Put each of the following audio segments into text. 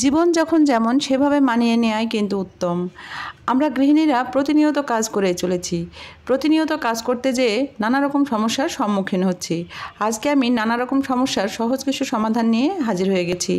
জীবন যখন যেমন সেভাবে মানিয়ে নেওয়াই কিন্তু উত্তম আমরা গৃহিণীরা প্রতিনিয়ত কাজ করে চলেছি প্রতিনিয়ত কাজ করতে যেয়ে নানা রকম সমস্যার সম্মুখীন হচ্ছি আজকে আমি নানা রকম সমস্যার সহজ কিছু সমাধান নিয়ে হাজির হয়ে গেছি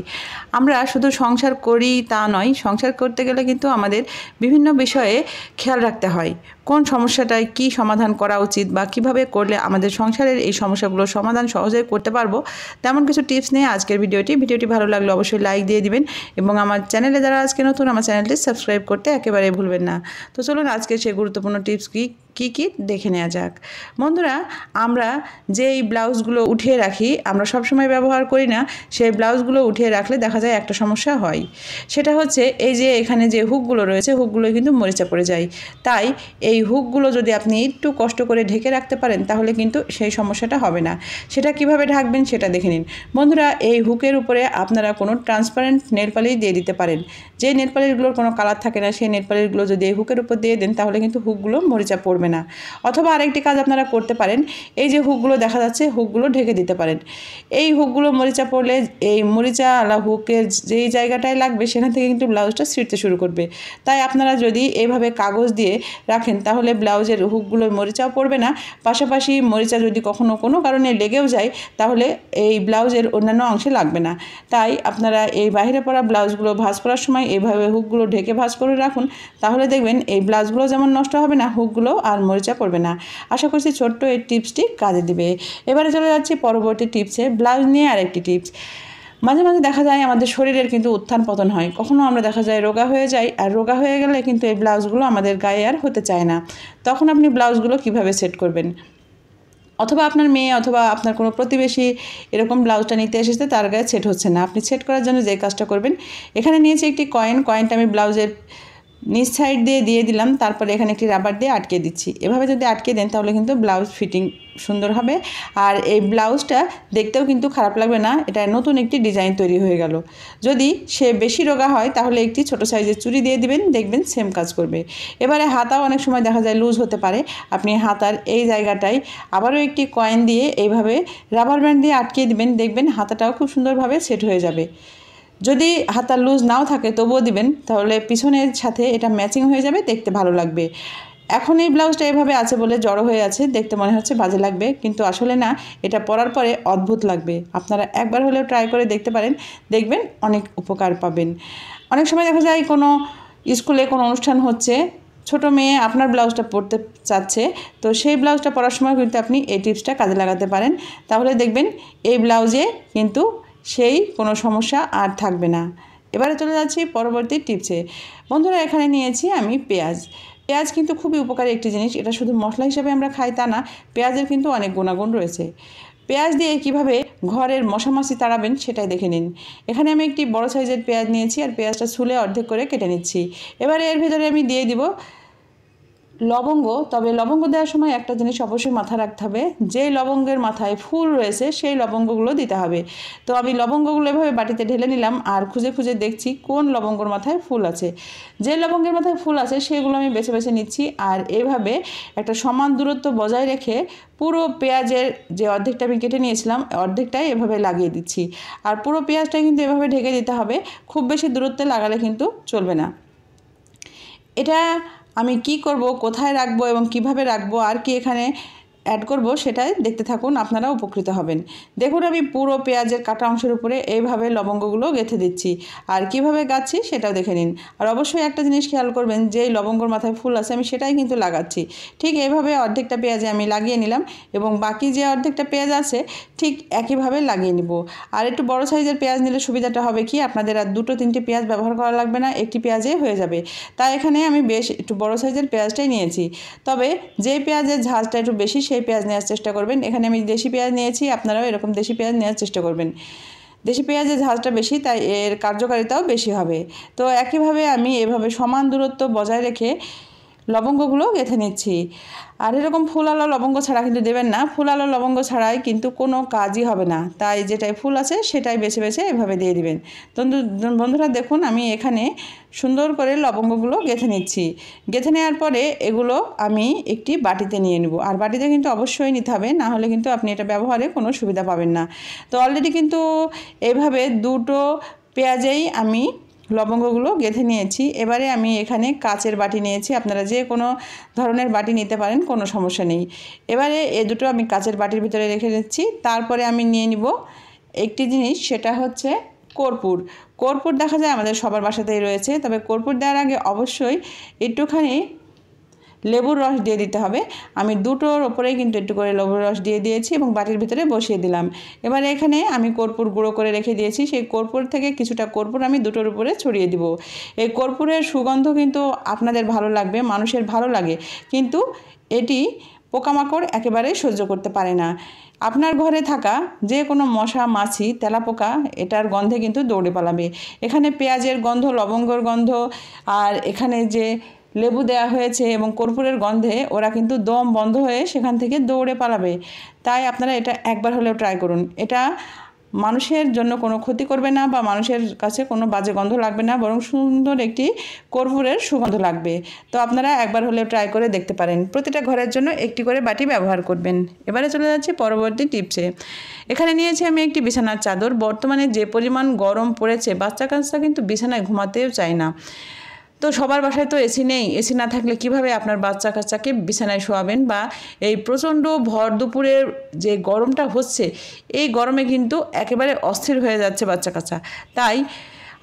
আমরা শুধু সংসার করি তা নয় সংসার করতে গেলে কিন্তু আমাদের বিভিন্ন বিষয়ে খেয়াল রাখতে হয় কোন সমস্যাটায় কি সমাধান করা উচিত বা কিভাবে করলে আমাদের সংসারের এই সমস্যাগুলো সমাধান সহজে করতে পারবো তেমন কিছু টিপস নিয়ে আজকের ভিডিওটি ভিডিওটি ভালো লাগলে অবশ্যই লাইক দিয়ে দিবেন এবং আমার চ্যানেলে যারা আজকে নতুন আমার চ্যানেলটি সাবস্ক্রাইব করতে একেবারে ভুলবেন না তো চলুন আজকে সেই গুরুত্বপূর্ণ টিপস কী কি কি দেখে নেওয়া যাক বন্ধুরা আমরা যেই ব্লাউজগুলো উঠিয়ে রাখি আমরা সব সময় ব্যবহার করি না সেই ব্লাউজগুলো উঠিয়ে রাখলে দেখা যায় একটা সমস্যা হয় সেটা হচ্ছে এই যে এখানে যে হুকগুলো রয়েছে হুকগুলো কিন্তু মরিচা পড়ে যায় তাই এই হুকগুলো যদি আপনি একটু কষ্ট করে ঢেকে রাখতে পারেন তাহলে কিন্তু সেই সমস্যাটা হবে না সেটা কিভাবে ঢাকবেন সেটা দেখে নিন বন্ধুরা এই হুকের উপরে আপনারা কোনো ট্রান্সপারেন্ট নেলপালি দিয়ে দিতে পারেন যে নেলপালিশগুলোর কোনো কালার থাকে না সেই নেলপালিশগুলো যদি এই হুকের উপর দিয়ে দেন তাহলে কিন্তু হুকগুলো মরিচা পড়বে পড়বে না অথবা আরেকটি কাজ আপনারা করতে পারেন এই যে হুকগুলো দেখা যাচ্ছে হুকগুলো ঢেকে দিতে পারেন এই হুকগুলো মরিচা পড়লে এই মরিচা আলা হুকের যেই জায়গাটায় লাগবে সেখান থেকে কিন্তু ব্লাউজটা ছিঁড়তে শুরু করবে তাই আপনারা যদি এভাবে কাগজ দিয়ে রাখেন তাহলে ব্লাউজের হুকগুলো মরিচাও পড়বে না পাশাপাশি মরিচা যদি কখনও কোনো কারণে লেগেও যায় তাহলে এই ব্লাউজের অন্যান্য অংশে লাগবে না তাই আপনারা এই বাইরে পরা ব্লাউজগুলো ভাঁজ করার সময় এইভাবে হুকগুলো ঢেকে ভাঁজ করে রাখুন তাহলে দেখবেন এই ব্লাউজগুলো যেমন নষ্ট হবে না হুকগুলো আর মরিচা পড়বে না আশা করছি ছোট্ট এই টিপসটি কাজে দিবে এবারে চলে যাচ্ছি পরবর্তী টিপসে ব্লাউজ নিয়ে আরেকটি টিপস মাঝে মাঝে দেখা যায় আমাদের শরীরের কিন্তু উত্থান পতন হয় কখনও আমরা দেখা যায় রোগা হয়ে যাই আর রোগা হয়ে গেলে কিন্তু এই ব্লাউজগুলো আমাদের গায়ে আর হতে চায় না তখন আপনি ব্লাউজগুলো কিভাবে সেট করবেন অথবা আপনার মেয়ে অথবা আপনার কোনো প্রতিবেশী এরকম ব্লাউজটা নিতে এসেছে তার গায়ে সেট হচ্ছে না আপনি সেট করার জন্য যে কাজটা করবেন এখানে নিয়েছি একটি কয়েন কয়েনটা আমি ব্লাউজের নিচ সাইড দিয়ে দিয়ে দিলাম তারপরে এখানে একটি রাবার দিয়ে আটকে দিচ্ছি এভাবে যদি আটকে দেন তাহলে কিন্তু ব্লাউজ ফিটিং সুন্দর হবে আর এই ব্লাউজটা দেখতেও কিন্তু খারাপ লাগবে না এটা নতুন একটি ডিজাইন তৈরি হয়ে গেল যদি সে বেশি রোগা হয় তাহলে একটি ছোট সাইজের চুড়ি দিয়ে দিবেন দেখবেন সেম কাজ করবে এবারে হাতাও অনেক সময় দেখা যায় লুজ হতে পারে আপনি হাতার এই জায়গাটায় আবারও একটি কয়েন দিয়ে এইভাবে রাবার ব্যান্ড দিয়ে আটকে দিবেন দেখবেন হাতাটাও খুব সুন্দরভাবে সেট হয়ে যাবে যদি হাতার লুজ নাও থাকে তবুও দিবেন তাহলে পিছনের সাথে এটা ম্যাচিং হয়ে যাবে দেখতে ভালো লাগবে এখন এই ব্লাউজটা এভাবে আছে বলে জড়ো হয়ে আছে দেখতে মনে হচ্ছে বাজে লাগবে কিন্তু আসলে না এটা পরার পরে অদ্ভুত লাগবে আপনারা একবার হলেও ট্রাই করে দেখতে পারেন দেখবেন অনেক উপকার পাবেন অনেক সময় দেখা যায় কোনো স্কুলে কোনো অনুষ্ঠান হচ্ছে ছোট মেয়ে আপনার ব্লাউজটা পরতে চাচ্ছে তো সেই ব্লাউজটা পরার সময় কিন্তু আপনি এই টিপসটা কাজে লাগাতে পারেন তাহলে দেখবেন এই ব্লাউজে কিন্তু সেই কোনো সমস্যা আর থাকবে না এবারে চলে যাচ্ছি পরবর্তী টিপসে বন্ধুরা এখানে নিয়েছি আমি পেঁয়াজ পেঁয়াজ কিন্তু খুবই উপকারী একটি জিনিস এটা শুধু মশলা হিসাবে আমরা খাই তা না পেঁয়াজের কিন্তু অনেক গুণাগুণ রয়েছে পেঁয়াজ দিয়ে কিভাবে ঘরের মশামাছি তাড়াবেন সেটাই দেখে নিন এখানে আমি একটি বড় সাইজের পেঁয়াজ নিয়েছি আর পেঁয়াজটা ছুলে অর্ধেক করে কেটে নিচ্ছি এবারে এর ভেতরে আমি দিয়ে দিব লবঙ্গ তবে লবঙ্গ দেওয়ার সময় একটা জিনিস অবশ্যই মাথা রাখতে হবে যেই লবঙ্গের মাথায় ফুল রয়েছে সেই লবঙ্গগুলো দিতে হবে তো আমি লবঙ্গগুলো এভাবে বাটিতে ঢেলে নিলাম আর খুঁজে খুঁজে দেখছি কোন লবঙ্গর মাথায় ফুল আছে যে লবঙ্গের মাথায় ফুল আছে সেগুলো আমি বেছে বেছে নিচ্ছি আর এভাবে একটা সমান দূরত্ব বজায় রেখে পুরো পেঁয়াজের যে অর্ধেকটা আমি কেটে নিয়েছিলাম অর্ধেকটাই এভাবে লাগিয়ে দিচ্ছি আর পুরো পেঁয়াজটা কিন্তু এভাবে ঢেকে দিতে হবে খুব বেশি দূরত্বে লাগালে কিন্তু চলবে না এটা আমি কি করব কোথায় রাখবো এবং কিভাবে রাখবো আর কি এখানে অ্যাড করব সেটাই দেখতে থাকুন আপনারা উপকৃত হবেন দেখুন আমি পুরো পেঁয়াজের কাটা অংশের উপরে এইভাবে লবঙ্গগুলো গেঁথে দিচ্ছি আর কিভাবে গাচ্ছি সেটাও দেখে নিন আর অবশ্যই একটা জিনিস খেয়াল করবেন যেই লবঙ্গর মাথায় ফুল আছে আমি সেটাই কিন্তু লাগাচ্ছি ঠিক এইভাবে অর্ধেকটা পেঁয়াজে আমি লাগিয়ে নিলাম এবং বাকি যে অর্ধেকটা পেঁয়াজ আছে ঠিক একইভাবে লাগিয়ে নিব আর একটু বড় সাইজের পেঁয়াজ নিলে সুবিধাটা হবে কি আপনাদের আর দুটো তিনটে পেঁয়াজ ব্যবহার করা লাগবে না একটি পেঁয়াজে হয়ে যাবে তাই এখানে আমি বেশ একটু বড় সাইজের পেঁয়াজটাই নিয়েছি তবে যে পেঁয়াজের ঝাঁজটা একটু বেশি সেই পেঁয়াজ নেওয়ার চেষ্টা করবেন এখানে আমি দেশি পেঁয়াজ নিয়েছি আপনারাও এরকম দেশি পেঁয়াজ নেওয়ার চেষ্টা করবেন দেশি পেঁয়াজের ঝালটা বেশি তাই এর কার্যকারিতাও বেশি হবে তো একইভাবে আমি এভাবে সমান দূরত্ব বজায় রেখে লবঙ্গগুলো গেঁথে নিচ্ছি আর এরকম ফুল আলো লবঙ্গ ছাড়া কিন্তু দেবেন না ফুল আলো লবঙ্গ ছাড়াই কিন্তু কোনো কাজই হবে না তাই যেটাই ফুল আছে সেটাই বেছে বেছে এভাবে দিয়ে দিবেন বন্ধুরা দেখুন আমি এখানে সুন্দর করে লবঙ্গগুলো গেঁথে নিচ্ছি গেঁথে নেওয়ার পরে এগুলো আমি একটি বাটিতে নিয়ে নেব আর বাটিতে কিন্তু অবশ্যই নিতে হবে না হলে কিন্তু আপনি এটা ব্যবহারে কোনো সুবিধা পাবেন না তো অলরেডি কিন্তু এভাবে দুটো পেঁয়াজেই আমি লবঙ্গগুলো গেঁথে নিয়েছি এবারে আমি এখানে কাচের বাটি নিয়েছি আপনারা যে কোনো ধরনের বাটি নিতে পারেন কোনো সমস্যা নেই এবারে এ দুটো আমি কাচের বাটির ভিতরে রেখে দিচ্ছি তারপরে আমি নিয়ে নিব একটি জিনিস সেটা হচ্ছে কর্পূর কর্পূর দেখা যায় আমাদের সবার বাসাতেই রয়েছে তবে কর্পূর দেওয়ার আগে অবশ্যই একটুখানি লেবুর রস দিয়ে দিতে হবে আমি দুটোর ওপরেই কিন্তু একটু করে লেবুর রস দিয়ে দিয়েছি এবং বাটির ভিতরে বসিয়ে দিলাম এবার এখানে আমি কর্পূর গুঁড়ো করে রেখে দিয়েছি সেই কর্পূর থেকে কিছুটা কর্পূর আমি দুটোর উপরে ছড়িয়ে দিব এই কর্পূরের সুগন্ধ কিন্তু আপনাদের ভালো লাগবে মানুষের ভালো লাগে কিন্তু এটি পোকামাকড় একেবারে সহ্য করতে পারে না আপনার ঘরে থাকা যে কোনো মশা মাছি তেলাপোকা এটার গন্ধে কিন্তু দৌড়ে পালাবে এখানে পেঁয়াজের গন্ধ লবঙ্গর গন্ধ আর এখানে যে লেবু দেয়া হয়েছে এবং কর্পূরের গন্ধে ওরা কিন্তু দম বন্ধ হয়ে সেখান থেকে দৌড়ে পালাবে তাই আপনারা এটা একবার হলেও ট্রাই করুন এটা মানুষের জন্য কোনো ক্ষতি করবে না বা মানুষের কাছে কোনো বাজে গন্ধ লাগবে না বরং সুন্দর একটি কর্পূরের সুগন্ধ লাগবে তো আপনারা একবার হলেও ট্রাই করে দেখতে পারেন প্রতিটা ঘরের জন্য একটি করে বাটি ব্যবহার করবেন এবারে চলে যাচ্ছে পরবর্তী টিপসে এখানে নিয়েছি আমি একটি বিছানার চাদর বর্তমানে যে পরিমাণ গরম পড়েছে বাচ্চা কাচ্চা কিন্তু বিছানায় ঘুমাতেও চায় না তো সবার বাসায় তো এসি নেই এসি না থাকলে কিভাবে আপনার বাচ্চা কাচ্চাকে বিছানায় শোয়াবেন বা এই প্রচণ্ড ভর দুপুরের যে গরমটা হচ্ছে এই গরমে কিন্তু একেবারে অস্থির হয়ে যাচ্ছে বাচ্চা কাচ্চা তাই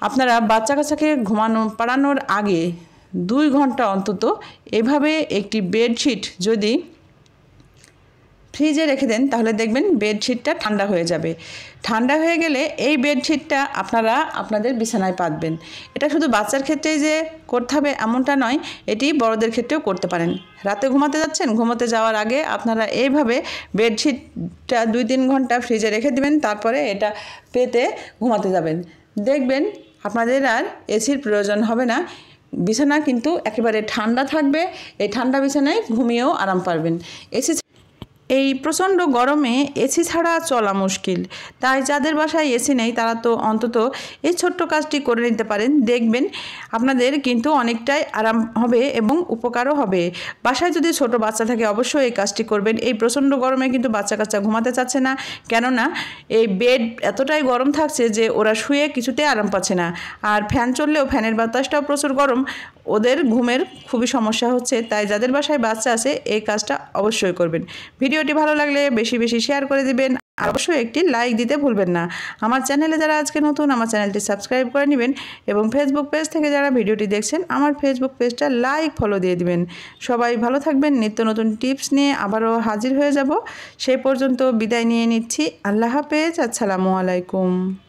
আপনারা বাচ্চা কাচ্চাকে ঘুমানো পাড়ানোর আগে দুই ঘন্টা অন্তত এভাবে একটি বেডশিট যদি ফ্রিজে রেখে দেন তাহলে দেখবেন বেডশিটটা ঠান্ডা হয়ে যাবে ঠান্ডা হয়ে গেলে এই বেডশিটটা আপনারা আপনাদের বিছানায় পাতবেন এটা শুধু বাচ্চার ক্ষেত্রেই যে করতে হবে এমনটা নয় এটি বড়দের ক্ষেত্রেও করতে পারেন রাতে ঘুমাতে যাচ্ছেন ঘুমাতে যাওয়ার আগে আপনারা এইভাবে বেডশিটটা দুই তিন ঘন্টা ফ্রিজে রেখে দেবেন তারপরে এটা পেতে ঘুমাতে যাবেন দেখবেন আপনাদের আর এসির প্রয়োজন হবে না বিছানা কিন্তু একেবারে ঠান্ডা থাকবে এই ঠান্ডা বিছানায় ঘুমিয়েও আরাম পারবেন এসি এই প্রচণ্ড গরমে এসি ছাড়া চলা মুশকিল তাই যাদের বাসায় এসি নেই তারা তো অন্তত এই ছোট্ট কাজটি করে নিতে পারেন দেখবেন আপনাদের কিন্তু অনেকটাই আরাম হবে এবং উপকারও হবে বাসায় যদি ছোট বাচ্চা থাকে অবশ্যই এই কাজটি করবেন এই প্রচণ্ড গরমে কিন্তু বাচ্চা কাচ্চা ঘুমাতে চাচ্ছে না কেননা এই বেড এতটাই গরম থাকছে যে ওরা শুয়ে কিছুতে আরাম পাচ্ছে না আর ফ্যান চললেও ফ্যানের বাতাসটাও প্রচুর গরম ওদের ঘুমের খুবই সমস্যা হচ্ছে তাই যাদের বাসায় বাচ্চা আছে এই কাজটা অবশ্যই করবেন ভিডিও ভিডিওটি ভালো লাগলে বেশি বেশি শেয়ার করে দিবেন আর অবশ্যই একটি লাইক দিতে ভুলবেন না আমার চ্যানেলে যারা আজকে নতুন আমার চ্যানেলটি সাবস্ক্রাইব করে নেবেন এবং ফেসবুক পেজ থেকে যারা ভিডিওটি দেখছেন আমার ফেসবুক পেজটা লাইক ফলো দিয়ে দিবেন সবাই ভালো থাকবেন নিত্য নতুন টিপস নিয়ে আবারও হাজির হয়ে যাব সেই পর্যন্ত বিদায় নিয়ে নিচ্ছি আল্লাহ হাফেজ আসসালামু আলাইকুম